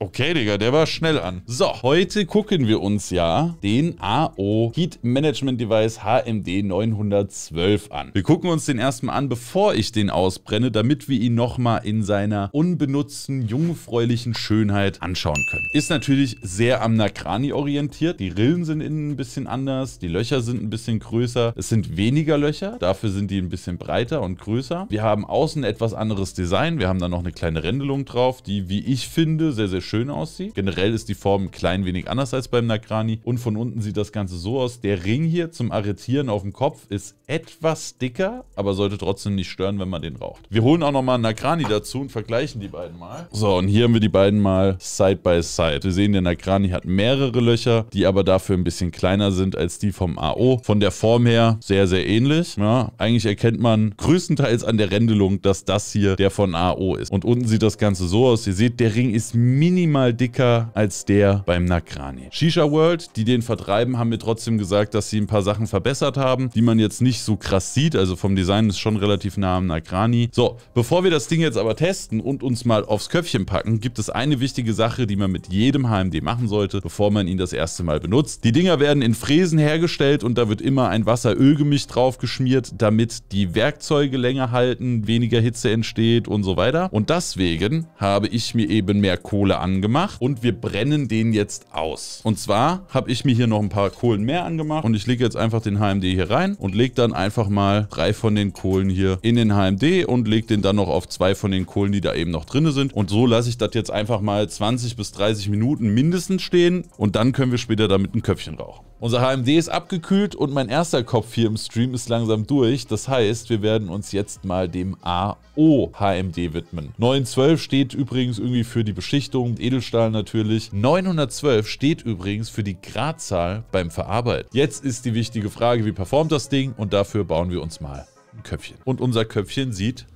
Okay, Digga, der war schnell an. So, heute gucken wir uns ja den AO Heat Management Device HMD 912 an. Wir gucken uns den erstmal an, bevor ich den ausbrenne, damit wir ihn nochmal in seiner unbenutzten, jungfräulichen Schönheit anschauen können. Ist natürlich sehr am Nakrani orientiert. Die Rillen sind innen ein bisschen anders, die Löcher sind ein bisschen größer. Es sind weniger Löcher, dafür sind die ein bisschen breiter und größer. Wir haben außen etwas anderes Design. Wir haben da noch eine kleine Rändelung drauf, die, wie ich finde, sehr, sehr schön aussieht. Generell ist die Form ein klein wenig anders als beim Nagrani. Und von unten sieht das Ganze so aus. Der Ring hier zum Arretieren auf dem Kopf ist etwas dicker, aber sollte trotzdem nicht stören, wenn man den raucht. Wir holen auch nochmal einen Nagrani dazu und vergleichen die beiden mal. So, und hier haben wir die beiden mal side by side. Wir sehen, der Nagrani hat mehrere Löcher, die aber dafür ein bisschen kleiner sind als die vom AO. Von der Form her sehr, sehr ähnlich. Ja, eigentlich erkennt man größtenteils an der Rändelung, dass das hier der von AO ist. Und unten sieht das Ganze so aus. Ihr seht, der Ring ist minimal minimal dicker als der beim Nakrani. Shisha World, die den vertreiben, haben mir trotzdem gesagt, dass sie ein paar Sachen verbessert haben, die man jetzt nicht so krass sieht. Also vom Design ist schon relativ nah am Nakrani. So, bevor wir das Ding jetzt aber testen und uns mal aufs Köpfchen packen, gibt es eine wichtige Sache, die man mit jedem HMD machen sollte, bevor man ihn das erste Mal benutzt. Die Dinger werden in Fräsen hergestellt und da wird immer ein Wasserölgemisch öl drauf geschmiert, damit die Werkzeuge länger halten, weniger Hitze entsteht und so weiter. Und deswegen habe ich mir eben mehr Kohle angemacht und wir brennen den jetzt aus. Und zwar habe ich mir hier noch ein paar Kohlen mehr angemacht und ich lege jetzt einfach den HMD hier rein und lege dann einfach mal drei von den Kohlen hier in den HMD und lege den dann noch auf zwei von den Kohlen, die da eben noch drin sind. Und so lasse ich das jetzt einfach mal 20 bis 30 Minuten mindestens stehen und dann können wir später damit ein Köpfchen rauchen. Unser HMD ist abgekühlt und mein erster Kopf hier im Stream ist langsam durch. Das heißt, wir werden uns jetzt mal dem AO-HMD widmen. 912 steht übrigens irgendwie für die Beschichtung, Edelstahl natürlich. 912 steht übrigens für die Gradzahl beim Verarbeiten. Jetzt ist die wichtige Frage, wie performt das Ding? Und dafür bauen wir uns mal ein Köpfchen. Und unser Köpfchen sieht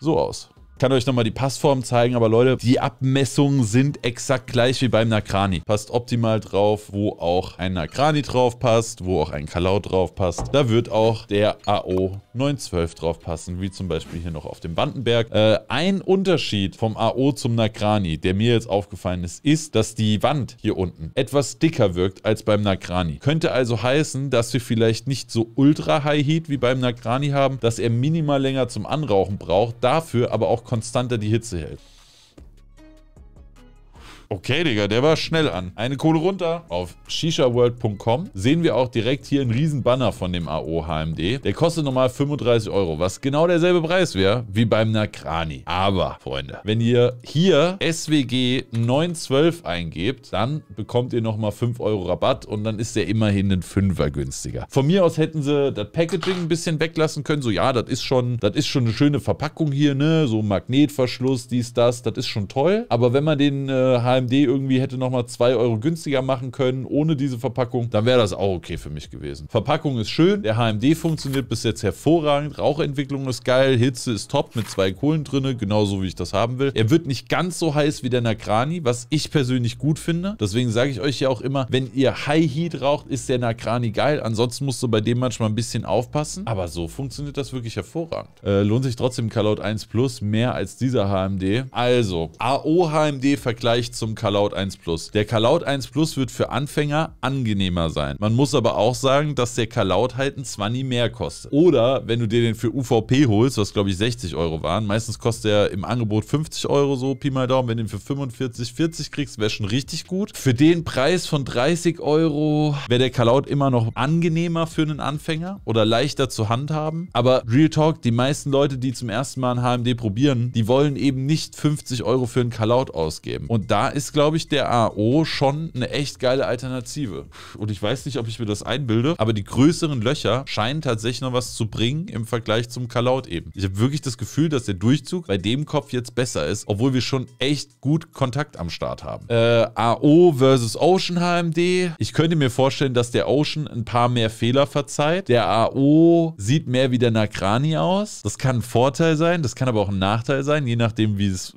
so aus kann euch nochmal die Passform zeigen, aber Leute, die Abmessungen sind exakt gleich wie beim Nakrani. Passt optimal drauf, wo auch ein Nakrani drauf passt, wo auch ein Kalau drauf passt. Da wird auch der AO 912 draufpassen, wie zum Beispiel hier noch auf dem Bandenberg. Äh, ein Unterschied vom AO zum Nakrani, der mir jetzt aufgefallen ist, ist, dass die Wand hier unten etwas dicker wirkt als beim Nakrani. Könnte also heißen, dass wir vielleicht nicht so ultra High Heat wie beim Nakrani haben, dass er minimal länger zum Anrauchen braucht, dafür aber auch konstanter die Hitze hält. Okay, Digga, der war schnell an. Eine Kohle runter. Auf shishaworld.com sehen wir auch direkt hier einen riesen Banner von dem AO HMD. Der kostet normal 35 Euro, was genau derselbe Preis wäre wie beim Nakrani. Aber, Freunde, wenn ihr hier SWG 912 eingebt, dann bekommt ihr nochmal 5 Euro Rabatt und dann ist der immerhin ein Fünfer günstiger. Von mir aus hätten sie das Packaging ein bisschen weglassen können. So, ja, das ist schon, das ist schon eine schöne Verpackung hier, ne? So Magnetverschluss, dies, das, das ist schon toll. Aber wenn man den äh, HMD AMD irgendwie hätte nochmal 2 Euro günstiger machen können, ohne diese Verpackung, dann wäre das auch okay für mich gewesen. Verpackung ist schön, der HMD funktioniert bis jetzt hervorragend, Rauchentwicklung ist geil, Hitze ist top, mit zwei Kohlen drin, genauso wie ich das haben will. Er wird nicht ganz so heiß wie der Nakrani, was ich persönlich gut finde. Deswegen sage ich euch ja auch immer, wenn ihr High Heat raucht, ist der Nakrani geil. Ansonsten musst du bei dem manchmal ein bisschen aufpassen. Aber so funktioniert das wirklich hervorragend. Äh, lohnt sich trotzdem Callout 1 Plus mehr als dieser HMD. Also, AO-HMD-Vergleich zu zum Kalaut 1 Plus. Der Kalaut 1 Plus wird für Anfänger angenehmer sein. Man muss aber auch sagen, dass der Kalaut halt ein 20 mehr kostet. Oder wenn du dir den für UVP holst, was glaube ich 60 Euro waren, meistens kostet er im Angebot 50 Euro so, Pi mal Daumen, wenn du den für 45, 40 kriegst, wäre schon richtig gut. Für den Preis von 30 Euro wäre der Kalaut immer noch angenehmer für einen Anfänger oder leichter zu handhaben. Aber Real Talk, die meisten Leute, die zum ersten Mal ein HMD probieren, die wollen eben nicht 50 Euro für einen Kalaut ausgeben. Und da ist, glaube ich, der AO schon eine echt geile Alternative. Und ich weiß nicht, ob ich mir das einbilde, aber die größeren Löcher scheinen tatsächlich noch was zu bringen im Vergleich zum Kalaut eben. Ich habe wirklich das Gefühl, dass der Durchzug bei dem Kopf jetzt besser ist, obwohl wir schon echt gut Kontakt am Start haben. Äh, AO versus Ocean HMD. Ich könnte mir vorstellen, dass der Ocean ein paar mehr Fehler verzeiht. Der AO sieht mehr wie der Nakrani aus. Das kann ein Vorteil sein, das kann aber auch ein Nachteil sein, je nachdem, wie es,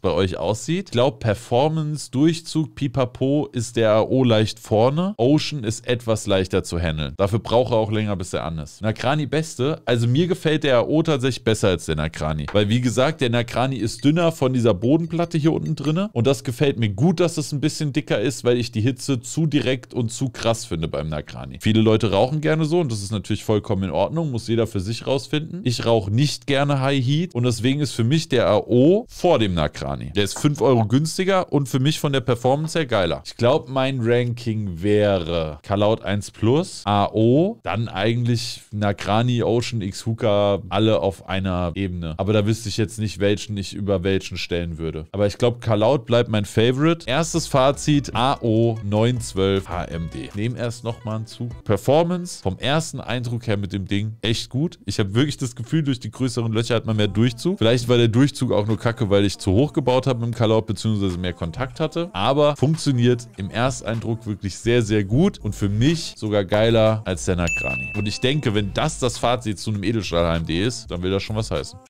bei euch aussieht. Ich glaube, performt Performance, Durchzug, pipapo ist der AO leicht vorne. Ocean ist etwas leichter zu handeln. Dafür braucht er auch länger, bis er an ist. Nakrani beste. Also mir gefällt der AO tatsächlich besser als der Nakrani. Weil wie gesagt, der Nakrani ist dünner von dieser Bodenplatte hier unten drinne. Und das gefällt mir gut, dass es ein bisschen dicker ist, weil ich die Hitze zu direkt und zu krass finde beim Nakrani. Viele Leute rauchen gerne so und das ist natürlich vollkommen in Ordnung. Muss jeder für sich rausfinden. Ich rauche nicht gerne High Heat und deswegen ist für mich der AO vor dem Nakrani. Der ist 5 Euro günstiger, weniger und für mich von der Performance her geiler. Ich glaube, mein Ranking wäre Kalaut 1 Plus, AO, dann eigentlich Nakrani, Ocean, X Huka, alle auf einer Ebene. Aber da wüsste ich jetzt nicht, welchen ich über welchen stellen würde. Aber ich glaube, Kalaut bleibt mein Favorite. Erstes Fazit, AO 912 HMD. Nehmen erst nochmal einen Zug. Performance vom ersten Eindruck her mit dem Ding echt gut. Ich habe wirklich das Gefühl, durch die größeren Löcher hat man mehr Durchzug. Vielleicht war der Durchzug auch nur kacke, weil ich zu hoch gebaut habe mit dem Kalaut, beziehungsweise mehr mehr Kontakt hatte. Aber funktioniert im Ersteindruck wirklich sehr, sehr gut und für mich sogar geiler als der Nakrani. Und ich denke, wenn das das Fazit zu einem Edelstahl HMD ist, dann will das schon was heißen.